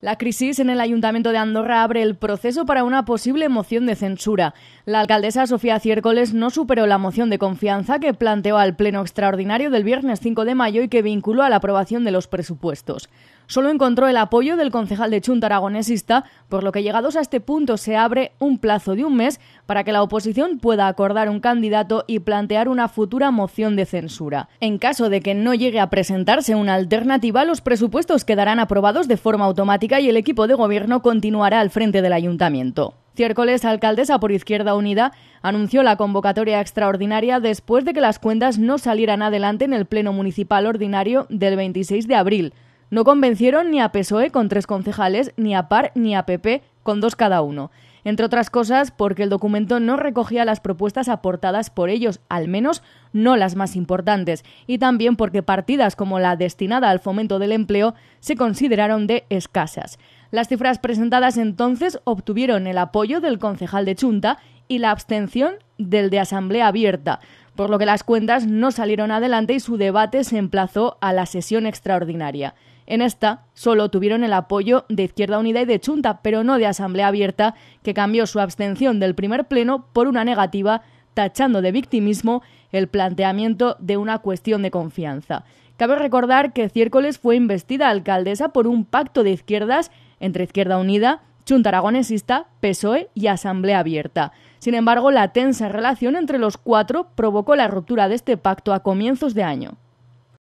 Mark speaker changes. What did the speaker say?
Speaker 1: La crisis en el Ayuntamiento de Andorra abre el proceso para una posible moción de censura. La alcaldesa Sofía Ciércoles no superó la moción de confianza que planteó al Pleno Extraordinario del viernes 5 de mayo y que vinculó a la aprobación de los presupuestos solo encontró el apoyo del concejal de Chunta aragonesista, por lo que llegados a este punto se abre un plazo de un mes para que la oposición pueda acordar un candidato y plantear una futura moción de censura. En caso de que no llegue a presentarse una alternativa, los presupuestos quedarán aprobados de forma automática y el equipo de gobierno continuará al frente del ayuntamiento. Ciércoles, alcaldesa por Izquierda Unida, anunció la convocatoria extraordinaria después de que las cuentas no salieran adelante en el Pleno Municipal Ordinario del 26 de abril. No convencieron ni a PSOE con tres concejales, ni a PAR ni a PP con dos cada uno. Entre otras cosas, porque el documento no recogía las propuestas aportadas por ellos, al menos no las más importantes, y también porque partidas como la destinada al fomento del empleo se consideraron de escasas. Las cifras presentadas entonces obtuvieron el apoyo del concejal de Chunta y la abstención del de Asamblea Abierta, por lo que las cuentas no salieron adelante y su debate se emplazó a la sesión extraordinaria. En esta solo tuvieron el apoyo de Izquierda Unida y de Chunta, pero no de Asamblea Abierta, que cambió su abstención del primer pleno por una negativa, tachando de victimismo el planteamiento de una cuestión de confianza. Cabe recordar que Ciércoles fue investida alcaldesa por un pacto de izquierdas entre Izquierda Unida Junta Aragonesista, PSOE y Asamblea Abierta. Sin embargo, la tensa relación entre los cuatro provocó la ruptura de este pacto a comienzos de año.